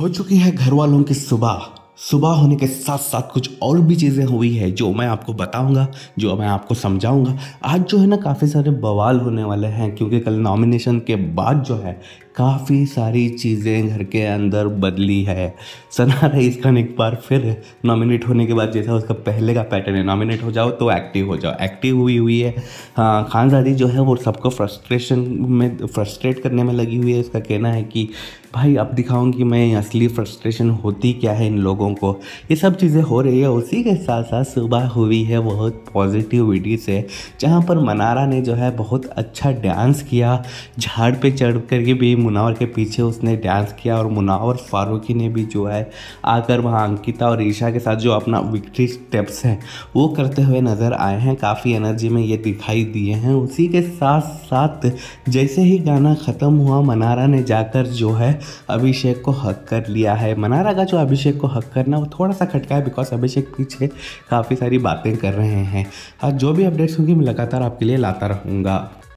हो चुकी है घर वालों की सुबह सुबह होने के साथ साथ कुछ और भी चीज़ें हुई है जो मैं आपको बताऊंगा जो मैं आपको समझाऊंगा आज जो है ना काफ़ी सारे बवाल होने वाले हैं क्योंकि कल नॉमिनेशन के बाद जो है काफ़ी सारी चीज़ें घर के अंदर बदली है सना रही इसका एक बार फिर नॉमिनेट होने के बाद जैसा उसका पहले का पैटर्न है नॉमिनेट हो जाओ तो एक्टिव हो जाओ एक्टिव हुई हुई है हाँ खानजादी जो है वो सबको फ्रस्ट्रेशन में फ्रस्ट्रेट करने में लगी हुई है इसका कहना है कि भाई अब दिखाऊँगी मैं असली फ्रस्ट्रेशन होती क्या है इन लोगों लोगों को ये सब चीज़ें हो रही है उसी के साथ साथ सुबह हुई है बहुत पॉजिटिविटी से जहाँ पर मनारा ने जो है बहुत अच्छा डांस किया झाड़ पे चढ़ करके भी मुनावर के पीछे उसने डांस किया और मुनावर फारूकी ने भी जो है आकर वहाँ अंकिता और ईशा के साथ जो अपना विक्ट्री स्टेप्स हैं वो करते हुए नज़र आए हैं काफ़ी एनर्जी में ये दिखाई दिए हैं उसी के साथ साथ जैसे ही गाना ख़त्म हुआ मनारा ने जाकर जो है अभिषेक को हक कर लिया है मनारा का जो अभिषेक को हक करना वो थोड़ा सा खटका है बिकॉज अभिषेक पीछे काफ़ी सारी बातें कर रहे हैं और हाँ, जो भी अपडेट्स होंगी मैं लगातार आपके लिए लाता रहूँगा